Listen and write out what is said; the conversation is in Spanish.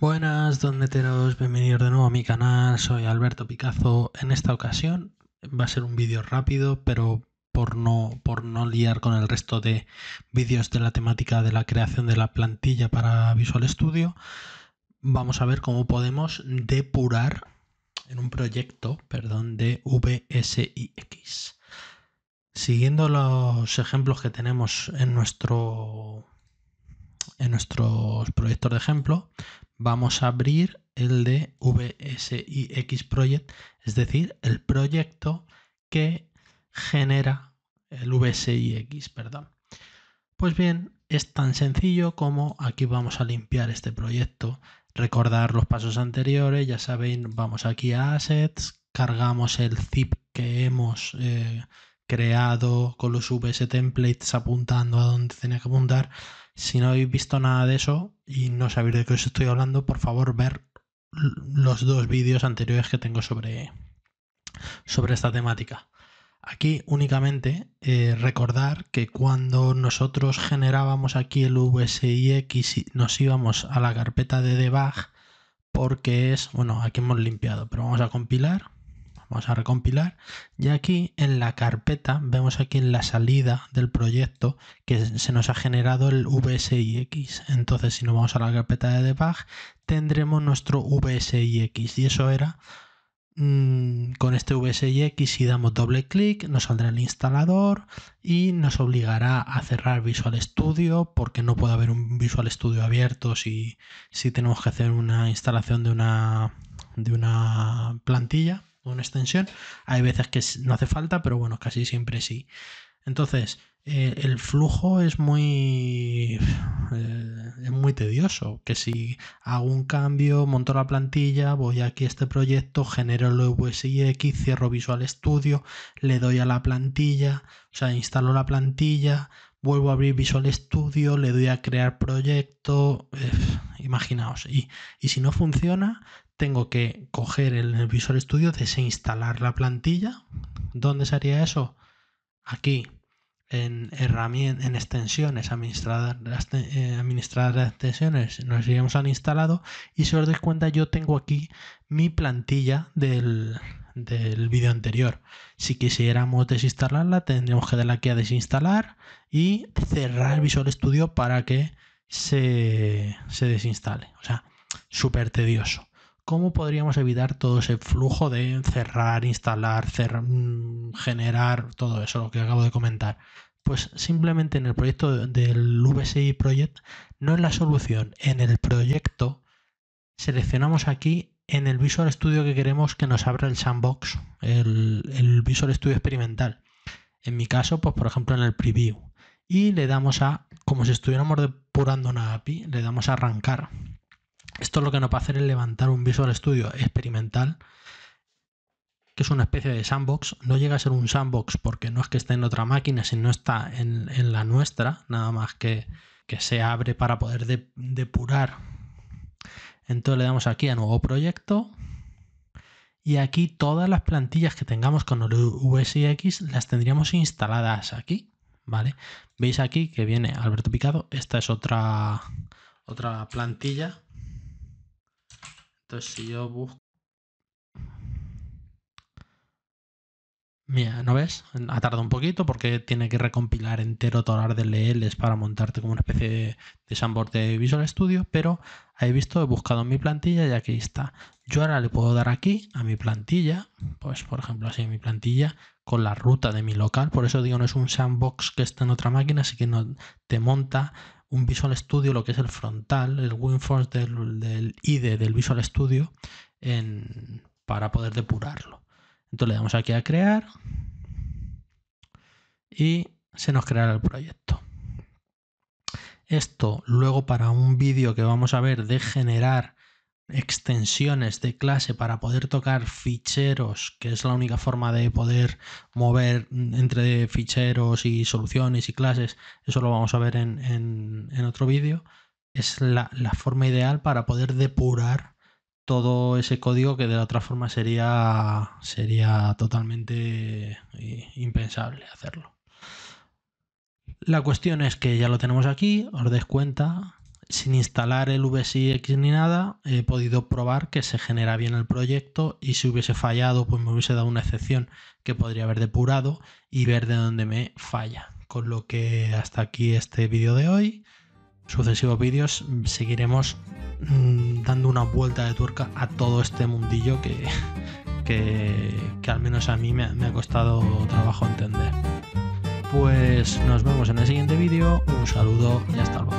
Buenas, don neteros, bienvenidos de nuevo a mi canal, soy Alberto Picazo. En esta ocasión va a ser un vídeo rápido, pero por no, por no liar con el resto de vídeos de la temática de la creación de la plantilla para Visual Studio, vamos a ver cómo podemos depurar en un proyecto, perdón, de VSIX. Siguiendo los ejemplos que tenemos en nuestro en nuestros proyectos de ejemplo, vamos a abrir el de VSIX Project, es decir, el proyecto que genera el VSIX, perdón. Pues bien, es tan sencillo como aquí vamos a limpiar este proyecto, recordar los pasos anteriores, ya sabéis, vamos aquí a Assets, cargamos el zip que hemos eh, creado con los VS templates apuntando a donde tenía que apuntar. Si no habéis visto nada de eso y no sabéis de qué os estoy hablando, por favor ver los dos vídeos anteriores que tengo sobre, sobre esta temática. Aquí únicamente eh, recordar que cuando nosotros generábamos aquí el VSIX nos íbamos a la carpeta de debug porque es, bueno, aquí hemos limpiado, pero vamos a compilar Vamos a recompilar y aquí en la carpeta vemos aquí en la salida del proyecto que se nos ha generado el vsix. Entonces si nos vamos a la carpeta de debug tendremos nuestro vsix y eso era mm, con este vsix si damos doble clic nos saldrá el instalador y nos obligará a cerrar Visual Studio porque no puede haber un Visual Studio abierto si, si tenemos que hacer una instalación de una, de una plantilla una extensión. Hay veces que no hace falta, pero bueno, casi siempre sí. Entonces, eh, el flujo es muy, eh, es muy tedioso. Que si hago un cambio, monto la plantilla, voy aquí a este proyecto, genero el VSIX, cierro Visual Studio, le doy a la plantilla, o sea, instalo la plantilla, vuelvo a abrir Visual Studio, le doy a crear proyecto, eh, imaginaos, y, y, si no funciona, tengo que coger el Visual Studio, desinstalar la plantilla. ¿Dónde sería eso? Aquí, en, en extensiones, administradas las eh, extensiones, nos iríamos al instalado y si os dais cuenta yo tengo aquí mi plantilla del, vídeo anterior. Si quisiéramos desinstalarla tendríamos que darle aquí a desinstalar y cerrar Visual Studio para que se, se desinstale. O sea, súper tedioso. ¿Cómo podríamos evitar todo ese flujo de cerrar, instalar, mm, generar, todo eso lo que acabo de comentar? Pues simplemente en el proyecto del VSI Project no es la solución. En el proyecto seleccionamos aquí en el Visual Studio que queremos que nos abra el sandbox, el, Visual Studio experimental. En mi caso, pues por ejemplo en el preview. Y le damos a, como si estuviéramos depurando una API, le damos a arrancar. Esto lo que nos va a hacer es levantar un Visual Studio experimental, que es una especie de sandbox. No llega a ser un sandbox porque no es que esté en otra máquina, sino está en, la nuestra, nada más que, que se abre para poder depurar. Entonces le damos aquí a nuevo proyecto. Y aquí todas las plantillas que tengamos con el X las tendríamos instaladas aquí. ¿Vale? Veis aquí que viene Alberto Picado. Esta es otra, otra plantilla entonces, si yo busco. Mira, ¿no ves? Ha tardado un poquito porque tiene que recompilar entero ar de LLs para montarte como una especie de, sandbox de Visual Studio, pero he visto, he buscado mi plantilla y aquí está. Yo ahora le puedo dar aquí a mi plantilla, pues por ejemplo así mi plantilla, con la ruta de mi local. Por eso digo, no es un sandbox que está en otra máquina, así que no te monta un Visual Studio, lo que es el frontal, el WinForms del, del IDE del Visual Studio, para poder depurarlo. Entonces le damos aquí a crear y se nos creará el proyecto. Esto luego para un vídeo que vamos a ver de generar extensiones de clase para poder tocar ficheros, que es la única forma de poder mover entre ficheros y soluciones y clases, eso lo vamos a ver en, otro vídeo, es la, la, forma ideal para poder depurar todo ese código que de la otra forma sería, sería totalmente eh, impensable hacerlo. La cuestión es que ya lo tenemos aquí, os des cuenta, sin instalar el VSIX ni nada, he podido probar que se genera bien el proyecto y si hubiese fallado, pues me hubiese dado una excepción que podría haber depurado y ver de dónde me falla. Con lo que hasta aquí este vídeo de hoy. Sucesivos vídeos seguiremos mm, dando una vuelta de tuerca a todo este mundillo que, que, al menos a mí me ha costado trabajo entender. Pues nos vemos en el siguiente vídeo. Un saludo y hasta luego.